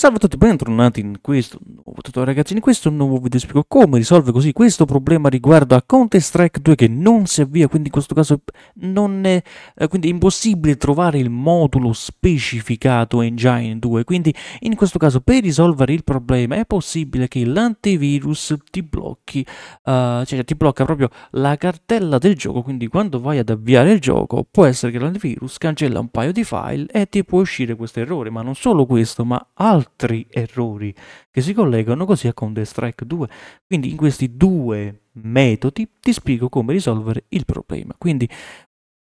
Salve a tutti, bentornati in questo nuovo tutorial ragazzi, in questo nuovo video spiego come risolve così questo problema riguardo a Counter Strike 2 che non si avvia, quindi in questo caso non è, eh, quindi è impossibile trovare il modulo specificato Engine 2, quindi in questo caso per risolvere il problema è possibile che l'antivirus ti blocchi, uh, cioè ti blocca proprio la cartella del gioco, quindi quando vai ad avviare il gioco può essere che l'antivirus cancella un paio di file e ti può uscire questo errore, ma non solo questo, ma altro altri errori che si collegano così a Counter-Strike 2. Quindi in questi due metodi ti spiego come risolvere il problema. Quindi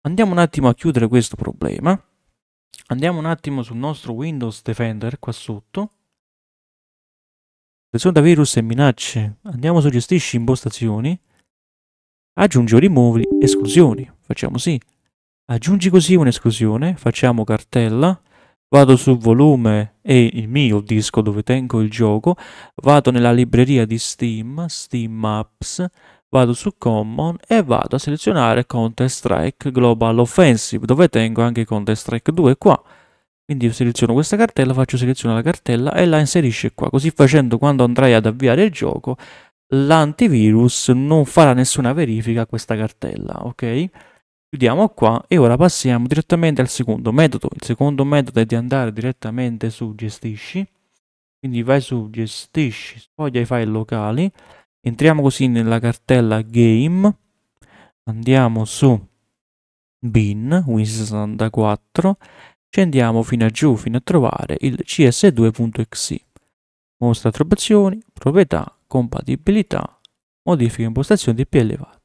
andiamo un attimo a chiudere questo problema. Andiamo un attimo sul nostro Windows Defender qua sotto. Protezione da virus e minacce. Andiamo su gestisci impostazioni. Aggiungi o rimuovi esclusioni. Facciamo sì. Aggiungi così un'esclusione. Facciamo cartella vado su volume e il mio disco dove tengo il gioco, vado nella libreria di Steam, Steam Maps, vado su Common e vado a selezionare Counter Strike Global Offensive, dove tengo anche Counter Strike 2 qua. Quindi io seleziono questa cartella, faccio selezionare la cartella e la inserisce qua. Così facendo quando andrai ad avviare il gioco, l'antivirus non farà nessuna verifica a questa cartella, ok? Chiudiamo qua e ora passiamo direttamente al secondo metodo. Il secondo metodo è di andare direttamente su gestisci. Quindi vai su gestisci, spoglia i file locali. Entriamo così nella cartella game. Andiamo su bin win64. Scendiamo fino a giù fino a trovare il cs2.exe. Mostra attribuzioni, proprietà, compatibilità, modifica impostazioni di più elevate.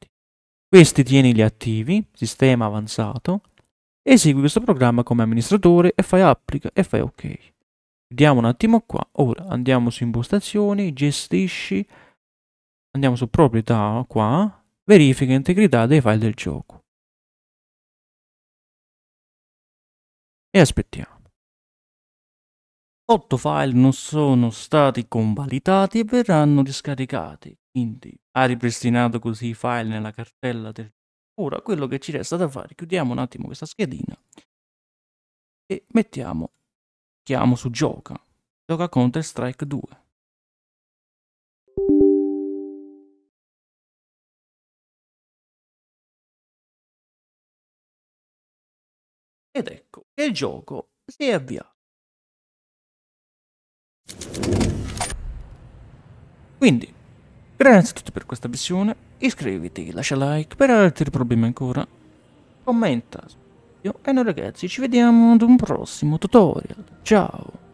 Questi tieni gli attivi, sistema avanzato, esegui questo programma come amministratore e fai applica e fai ok. Vediamo un attimo qua, ora andiamo su impostazioni, gestisci, andiamo su proprietà qua, verifica integrità dei file del gioco. E aspettiamo. 8 file non sono stati convalidati e verranno riscaricati. Quindi ha ripristinato così i file nella cartella del... Ora quello che ci resta da fare, chiudiamo un attimo questa schedina e mettiamo, chiamo su gioca, gioca Counter Strike 2. Ed ecco che il gioco si è avviato. Quindi Grazie a tutti per questa visione, iscriviti, lascia like per altri problemi ancora, commenta e noi ragazzi ci vediamo ad un prossimo tutorial, ciao!